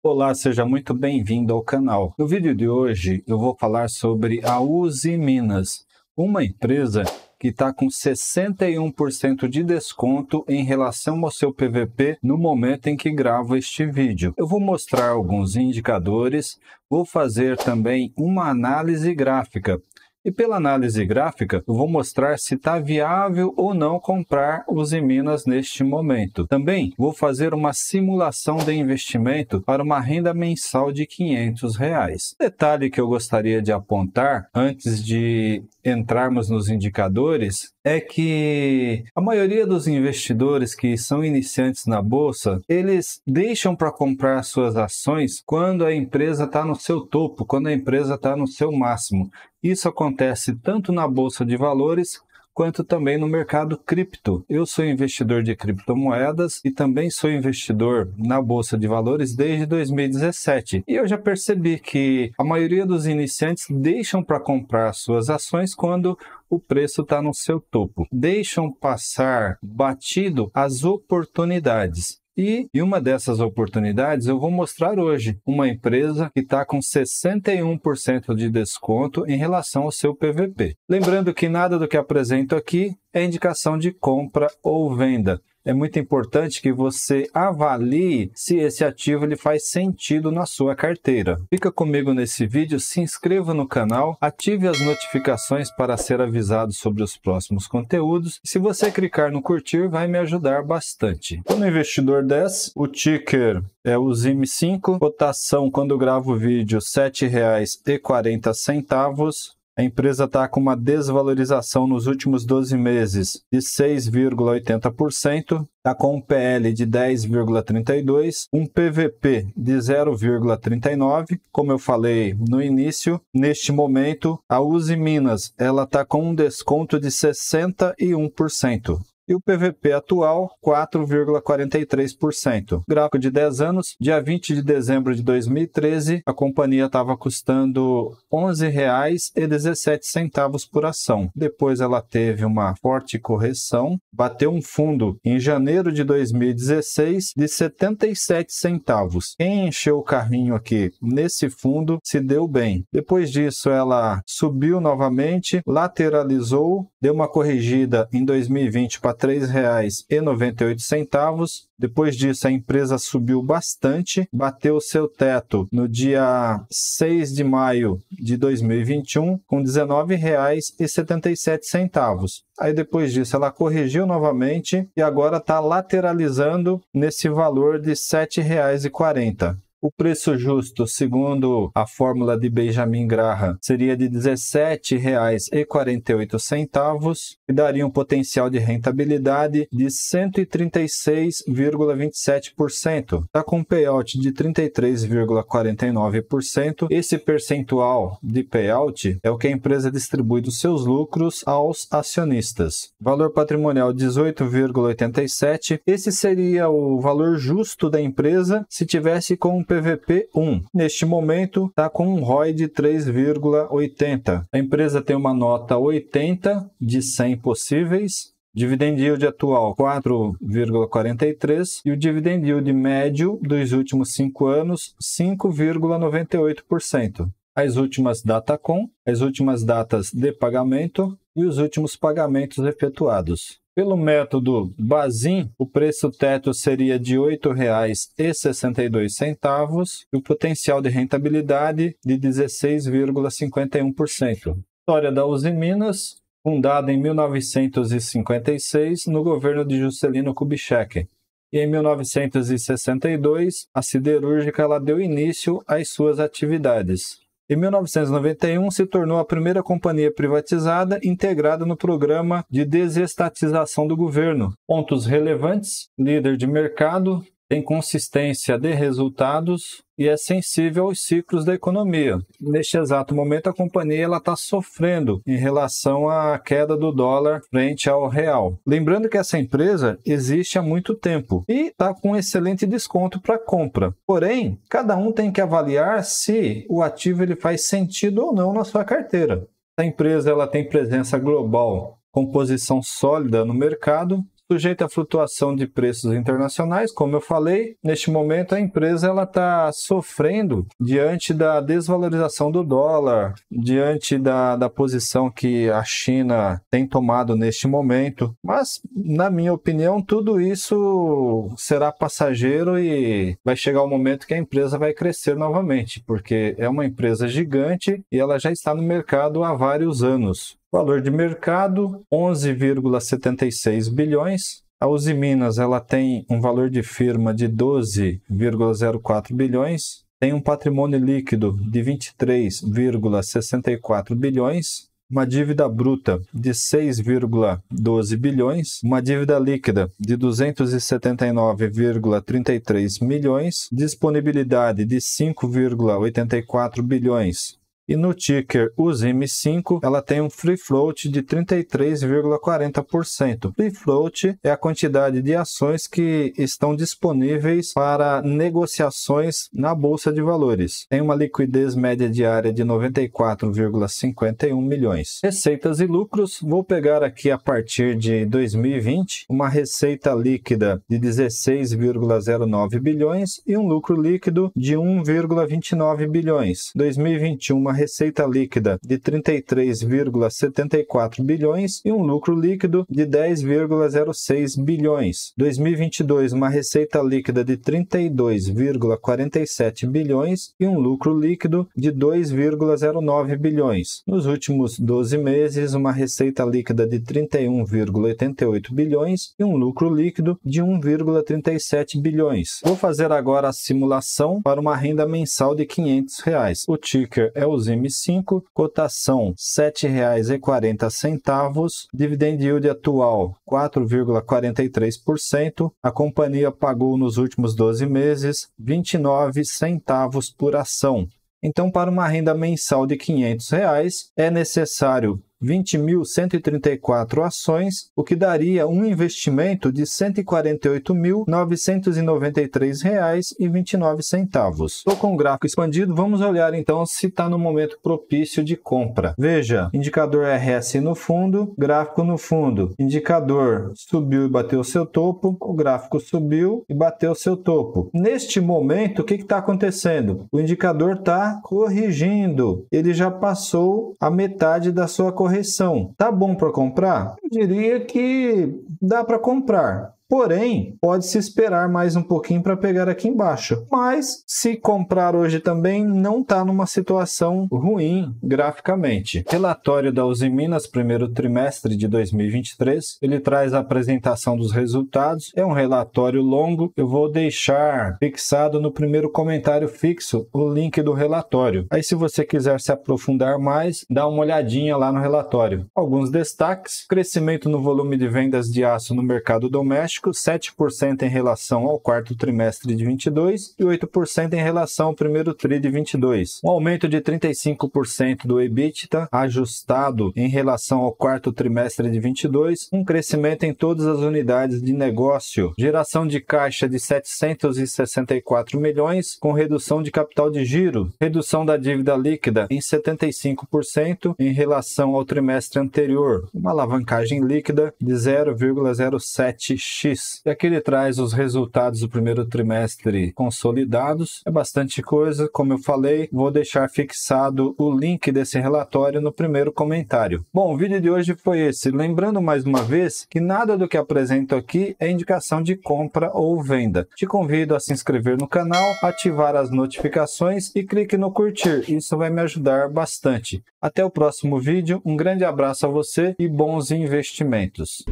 Olá, seja muito bem-vindo ao canal. No vídeo de hoje eu vou falar sobre a Uzi Minas, uma empresa que está com 61% de desconto em relação ao seu PVP no momento em que gravo este vídeo. Eu vou mostrar alguns indicadores, vou fazer também uma análise gráfica e pela análise gráfica, eu vou mostrar se está viável ou não comprar os Minas neste momento. Também vou fazer uma simulação de investimento para uma renda mensal de 500 reais. Detalhe que eu gostaria de apontar antes de entrarmos nos indicadores é que a maioria dos investidores que são iniciantes na bolsa, eles deixam para comprar suas ações quando a empresa está no seu topo, quando a empresa está no seu máximo. Isso acontece tanto na bolsa de valores quanto também no mercado cripto. Eu sou investidor de criptomoedas e também sou investidor na bolsa de valores desde 2017. E eu já percebi que a maioria dos iniciantes deixam para comprar suas ações quando o preço está no seu topo. Deixam passar batido as oportunidades. E em uma dessas oportunidades eu vou mostrar hoje uma empresa que está com 61% de desconto em relação ao seu PVP. Lembrando que nada do que apresento aqui é indicação de compra ou venda é muito importante que você avalie se esse ativo ele faz sentido na sua carteira. Fica comigo nesse vídeo, se inscreva no canal, ative as notificações para ser avisado sobre os próximos conteúdos. se você clicar no curtir, vai me ajudar bastante. Então, investidor 10, o ticker é o ZIM5, cotação quando gravo o vídeo R$ 7,40 a empresa está com uma desvalorização nos últimos 12 meses de 6,80%, está com um PL de 10,32, um PVP de 0,39. Como eu falei no início, neste momento a Uzi Minas ela está com um desconto de 61% e o PVP atual 4,43%. Gráfico de 10 anos, dia 20 de dezembro de 2013, a companhia estava custando R$ 11,17 por ação. Depois ela teve uma forte correção, bateu um fundo em janeiro de 2016 de 77 centavos. Quem encheu o carrinho aqui nesse fundo se deu bem. Depois disso ela subiu novamente, lateralizou, deu uma corrigida em 2020 para 3,98. Depois disso, a empresa subiu bastante, bateu seu teto no dia 6 de maio de 2021 com R$ 19,77. Aí depois disso, ela corrigiu novamente e agora está lateralizando nesse valor de R$ 7,40. O preço justo, segundo a fórmula de Benjamin Graham, seria de R$ 17,48 e daria um potencial de rentabilidade de 136,27%. Está com um payout de 33,49%. Esse percentual de payout é o que a empresa distribui dos seus lucros aos acionistas. Valor patrimonial 18,87. Esse seria o valor justo da empresa se tivesse com PVP 1. Neste momento, está com um ROI de 3,80. A empresa tem uma nota 80 de 100 possíveis. Dividend yield atual 4,43 e o dividend yield médio dos últimos 5 anos 5,98%. As últimas data com, as últimas datas de pagamento e os últimos pagamentos efetuados. Pelo método Bazin, o preço teto seria de R$ 8,62 e o potencial de rentabilidade de 16,51%. História da Uzi Minas, fundada em 1956 no governo de Juscelino Kubitschek. E em 1962, a siderúrgica ela deu início às suas atividades. Em 1991, se tornou a primeira companhia privatizada integrada no programa de desestatização do governo. Pontos relevantes: líder de mercado, tem consistência de resultados e é sensível aos ciclos da economia. Neste exato momento, a companhia está sofrendo em relação à queda do dólar frente ao real. Lembrando que essa empresa existe há muito tempo e está com um excelente desconto para compra. Porém, cada um tem que avaliar se o ativo ele faz sentido ou não na sua carteira. A empresa ela tem presença global composição sólida no mercado sujeita à flutuação de preços internacionais, como eu falei, neste momento a empresa ela está sofrendo diante da desvalorização do dólar, diante da, da posição que a China tem tomado neste momento. Mas, na minha opinião, tudo isso será passageiro e vai chegar o momento que a empresa vai crescer novamente, porque é uma empresa gigante e ela já está no mercado há vários anos. Valor de mercado 11,76 bilhões. A Uzi Minas ela tem um valor de firma de 12,04 bilhões, tem um patrimônio líquido de 23,64 bilhões, uma dívida bruta de 6,12 bilhões, uma dívida líquida de 279,33 milhões, disponibilidade de 5,84 bilhões e no ticker USIM5, ela tem um free float de 33,40%. Free float é a quantidade de ações que estão disponíveis para negociações na bolsa de valores. Tem uma liquidez média diária de 94,51 milhões. Receitas e lucros, vou pegar aqui a partir de 2020, uma receita líquida de 16,09 bilhões e um lucro líquido de 1,29 bilhões. 2021 uma receita líquida de 33,74 bilhões e um lucro líquido de 10,06 bilhões. 2022, uma receita líquida de 32,47 bilhões e um lucro líquido de 2,09 bilhões. Nos últimos 12 meses, uma receita líquida de 31,88 bilhões e um lucro líquido de 1,37 bilhões. Vou fazer agora a simulação para uma renda mensal de R$ 500. Reais. O ticker é o M5, cotação R$ 7,40, dividend yield atual 4,43%. A companhia pagou nos últimos 12 meses 29 centavos por ação. Então, para uma renda mensal de R$ 500, reais, é necessário 20.134 ações, o que daria um investimento de R$ 148.993,29. Estou com o gráfico expandido, vamos olhar então se está no momento propício de compra. Veja, indicador RS no fundo, gráfico no fundo, indicador subiu e bateu seu topo, o gráfico subiu e bateu seu topo. Neste momento, o que está acontecendo? O indicador está corrigindo, ele já passou a metade da sua correção correção. Tá bom para comprar? Eu diria que dá para comprar. Porém, pode-se esperar mais um pouquinho para pegar aqui embaixo. Mas, se comprar hoje também, não está numa situação ruim graficamente. Relatório da Uzi Minas, primeiro trimestre de 2023. Ele traz a apresentação dos resultados. É um relatório longo. Eu vou deixar fixado no primeiro comentário fixo o link do relatório. Aí, se você quiser se aprofundar mais, dá uma olhadinha lá no relatório. Alguns destaques: crescimento no volume de vendas de aço no mercado doméstico doméstico, 7% em relação ao quarto trimestre de 22 e 8% em relação ao primeiro tri de 22. Um aumento de 35% do EBITDA ajustado em relação ao quarto trimestre de 22, um crescimento em todas as unidades de negócio, geração de caixa de 764 milhões com redução de capital de giro, redução da dívida líquida em 75% em relação ao trimestre anterior, uma alavancagem líquida de 0,07x e aqui ele traz os resultados do primeiro trimestre consolidados. É bastante coisa, como eu falei, vou deixar fixado o link desse relatório no primeiro comentário. Bom, o vídeo de hoje foi esse. Lembrando mais uma vez que nada do que apresento aqui é indicação de compra ou venda. Te convido a se inscrever no canal, ativar as notificações e clique no curtir. Isso vai me ajudar bastante. Até o próximo vídeo, um grande abraço a você e bons investimentos.